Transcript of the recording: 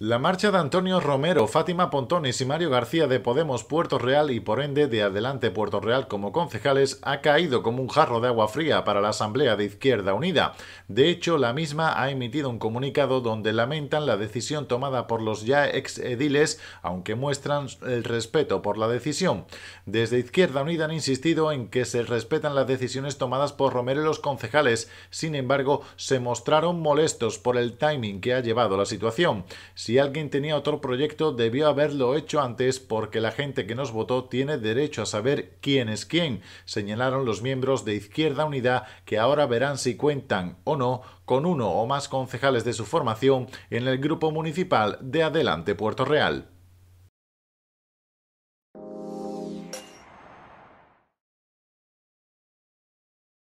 La marcha de Antonio Romero, Fátima Pontones y Mario García de Podemos Puerto Real y por ende de Adelante Puerto Real como concejales ha caído como un jarro de agua fría para la Asamblea de Izquierda Unida. De hecho, la misma ha emitido un comunicado donde lamentan la decisión tomada por los ya ex ediles, aunque muestran el respeto por la decisión. Desde Izquierda Unida han insistido en que se respetan las decisiones tomadas por Romero y los concejales. Sin embargo, se mostraron molestos por el timing que ha llevado la situación si alguien tenía otro proyecto, debió haberlo hecho antes porque la gente que nos votó tiene derecho a saber quién es quién, señalaron los miembros de Izquierda Unida que ahora verán si cuentan o no con uno o más concejales de su formación en el grupo municipal de Adelante Puerto Real.